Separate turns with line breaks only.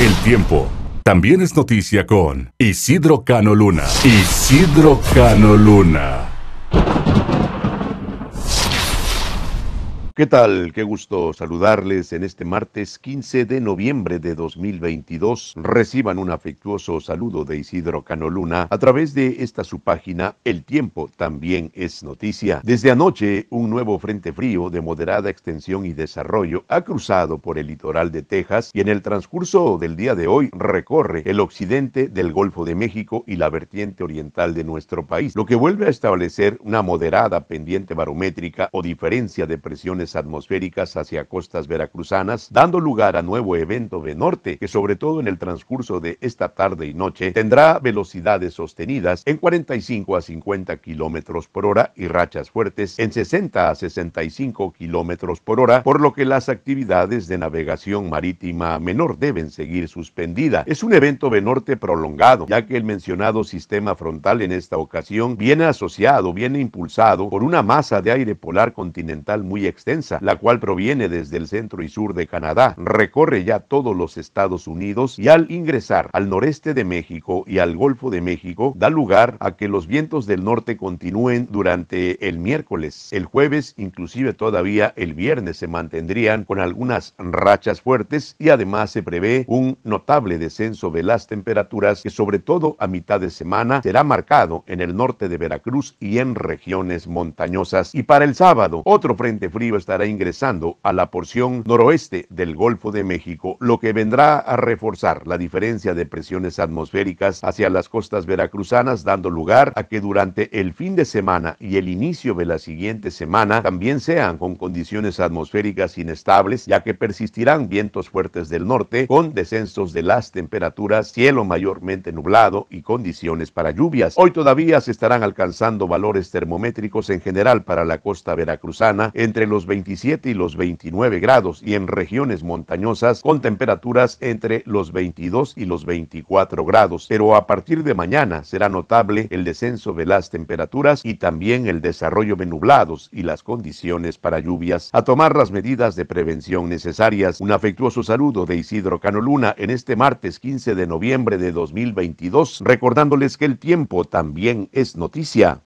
El tiempo. También es noticia con Isidro Cano Luna. Isidro Cano Luna. ¿Qué tal? Qué gusto saludarles en este martes 15 de noviembre de 2022. Reciban un afectuoso saludo de Isidro Canoluna a través de esta su página El tiempo también es noticia. Desde anoche, un nuevo frente frío de moderada extensión y desarrollo ha cruzado por el litoral de Texas y en el transcurso del día de hoy recorre el occidente del Golfo de México y la vertiente oriental de nuestro país, lo que vuelve a establecer una moderada pendiente barométrica o diferencia de presiones atmosféricas hacia costas veracruzanas, dando lugar a nuevo evento de norte que sobre todo en el transcurso de esta tarde y noche tendrá velocidades sostenidas en 45 a 50 kilómetros por hora y rachas fuertes en 60 a 65 kilómetros por hora, por lo que las actividades de navegación marítima menor deben seguir suspendida. Es un evento de norte prolongado, ya que el mencionado sistema frontal en esta ocasión viene asociado, viene impulsado por una masa de aire polar continental muy extensa la cual proviene desde el centro y sur de Canadá, recorre ya todos los Estados Unidos y al ingresar al noreste de México y al Golfo de México, da lugar a que los vientos del norte continúen durante el miércoles, el jueves, inclusive todavía el viernes se mantendrían con algunas rachas fuertes y además se prevé un notable descenso de las temperaturas que sobre todo a mitad de semana será marcado en el norte de Veracruz y en regiones montañosas. Y para el sábado, otro frente frío estará ingresando a la porción noroeste del Golfo de México, lo que vendrá a reforzar la diferencia de presiones atmosféricas hacia las costas veracruzanas, dando lugar a que durante el fin de semana y el inicio de la siguiente semana también sean con condiciones atmosféricas inestables, ya que persistirán vientos fuertes del norte con descensos de las temperaturas, cielo mayormente nublado y condiciones para lluvias. Hoy todavía se estarán alcanzando valores termométricos en general para la costa veracruzana entre los 27 y los 29 grados y en regiones montañosas con temperaturas entre los 22 y los 24 grados. Pero a partir de mañana será notable el descenso de las temperaturas y también el desarrollo de nublados y las condiciones para lluvias. A tomar las medidas de prevención necesarias. Un afectuoso saludo de Isidro Canoluna en este martes 15 de noviembre de 2022, recordándoles que el tiempo también es noticia.